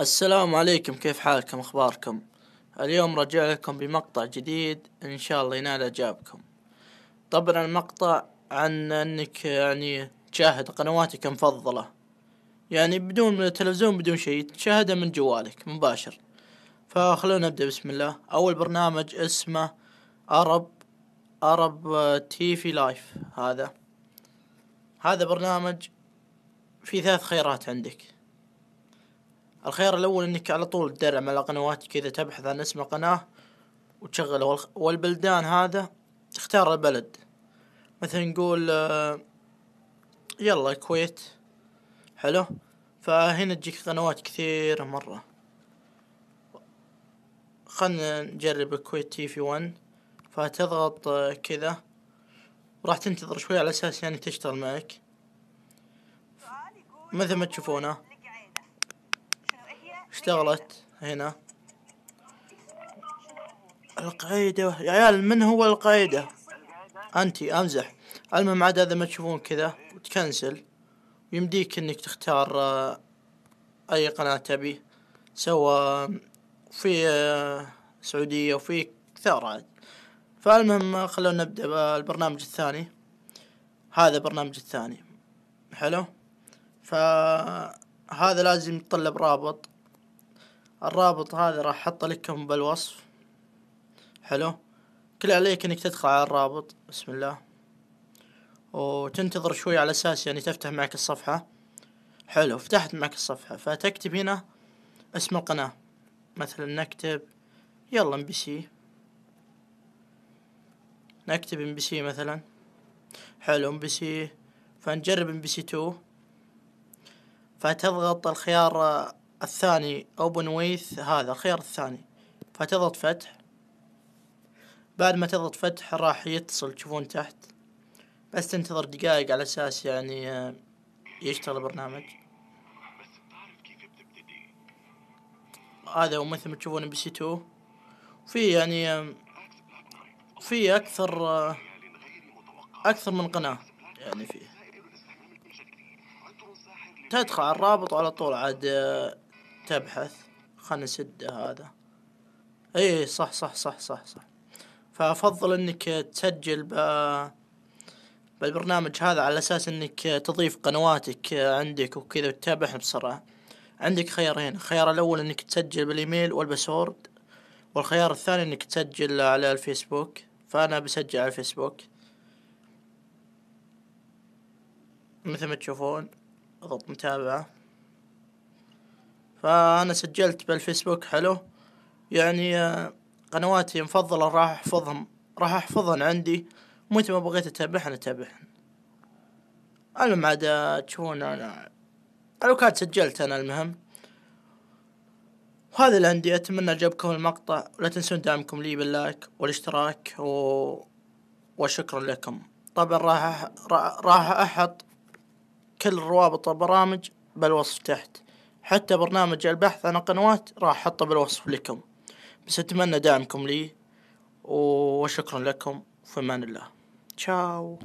السلام عليكم كيف حالكم اخباركم اليوم رجع لكم بمقطع جديد ان شاء الله ينال اعجابكم طبعا المقطع عن انك يعني تشاهد قنواتك المفضلة يعني بدون من التلفزيون بدون شيء تشاهده من جوالك مباشر فخلونا نبدأ بسم الله اول برنامج اسمه عرب عرب تي في لايف هذا هذا برنامج في ثلاث خيارات عندك الخيار الاول انك على طول تدرع على قنوات كذا تبحث عن اسم القناة وتشغله والبلدان هذا تختار البلد مثلا نقول آه، يلا الكويت حلو فهنا تجيك قنوات كثيرة مرة خلنا نجرب الكويت تي في ون فتضغط آه، كذا وراح تنتظر شوي على اساس يعني تشتغل معك مثل ما تشوفونه اشتغلت هنا القاعدة يا عيال من هو القاعدة انتي امزح المهم عاد هذا ما تشوفون كذا وتكنسل يمديك انك تختار آه، اي قناة تبي سواء في آه، سعودية وفي كثار عاد فالمهم آه، خلونا نبدأ بالبرنامج الثاني هذا برنامج الثاني حلو فهذا لازم يتطلب رابط الرابط هذا راح احطه لكم بالوصف حلو كل عليك انك تدخل على الرابط بسم الله وتنتظر شوي على اساس يعني تفتح معك الصفحة حلو فتحت معك الصفحة فتكتب هنا اسم القناة مثلا نكتب يلا ام بي سي نكتب ام بي سي مثلا حلو ام بي سي فنجرب ام بي سي 2 فتضغط الخيار الثاني open with هذا الخيار الثاني فتضغط فتح بعد ما تضغط فتح راح يتصل تشوفون تحت بس تنتظر دقائق على أساس يعني آه، يشتغل البرنامج هذا ومثل ما تشوفون ام بي سي 2 في يعني آه، في اكثر آه، اكثر من قناه يعني فيه تدخل على الرابط وعلى طول عاد تبحث خلنا نسد هذا اي صح صح صح صح صح فافضل انك تسجل ب بالبرنامج هذا على اساس انك تضيف قنواتك عندك وكذا وتتابعها بسرعة عندك خيارين الخيار الاول انك تسجل بالايميل والباسورد والخيار الثاني انك تسجل على الفيسبوك فانا بسجل على الفيسبوك مثل ما تشوفون اضغط متابعة فأنا سجلت بالفيسبوك حلو يعني آه، قنواتي المفضلة راح أحفظهم راح أحفظهم عندي متى ما بغيت أتابعهن أتابعهن المهم عاد تشوفون أنا لو كانت سجلت أنا المهم وهذا اللي عندي أتمنى عجبكم المقطع ولا تنسون دعمكم لي باللايك والاشتراك و... وشكرا لكم طبعا راح راح أحط كل روابط البرامج بالوصف تحت حتى برنامج البحث عن القنوات راح أحطه بالوصف لكم بس أتمنى دعمكم لي وشكرا لكم في أمان الله تشاو